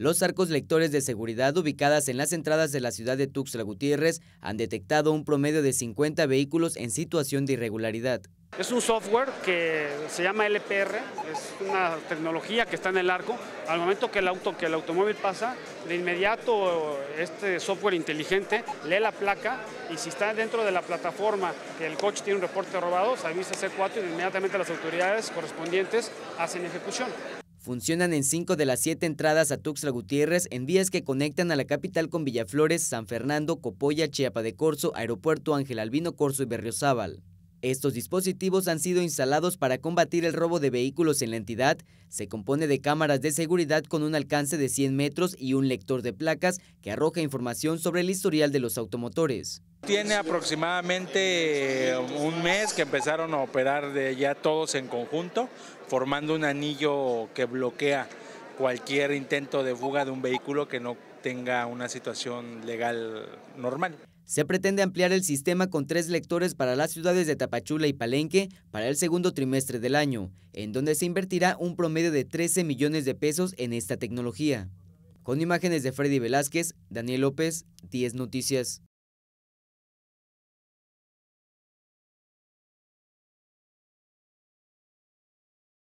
Los arcos lectores de seguridad ubicadas en las entradas de la ciudad de Tuxtla Gutiérrez han detectado un promedio de 50 vehículos en situación de irregularidad. Es un software que se llama LPR, es una tecnología que está en el arco. Al momento que el auto, que el automóvil pasa, de inmediato este software inteligente lee la placa y si está dentro de la plataforma que el coche tiene un reporte robado, se avisa C4 y inmediatamente las autoridades correspondientes hacen ejecución. Funcionan en cinco de las siete entradas a Tuxtla Gutiérrez en vías que conectan a la capital con Villaflores, San Fernando, Copoya, Chiapa de Corzo, Aeropuerto Ángel Albino Corzo y Berriozábal. Estos dispositivos han sido instalados para combatir el robo de vehículos en la entidad. Se compone de cámaras de seguridad con un alcance de 100 metros y un lector de placas que arroja información sobre el historial de los automotores. Tiene aproximadamente eh, un mes que empezaron a operar ya todos en conjunto, formando un anillo que bloquea cualquier intento de fuga de un vehículo que no tenga una situación legal normal. Se pretende ampliar el sistema con tres lectores para las ciudades de Tapachula y Palenque para el segundo trimestre del año, en donde se invertirá un promedio de 13 millones de pesos en esta tecnología. Con imágenes de Freddy Velázquez, Daniel López, 10 Noticias.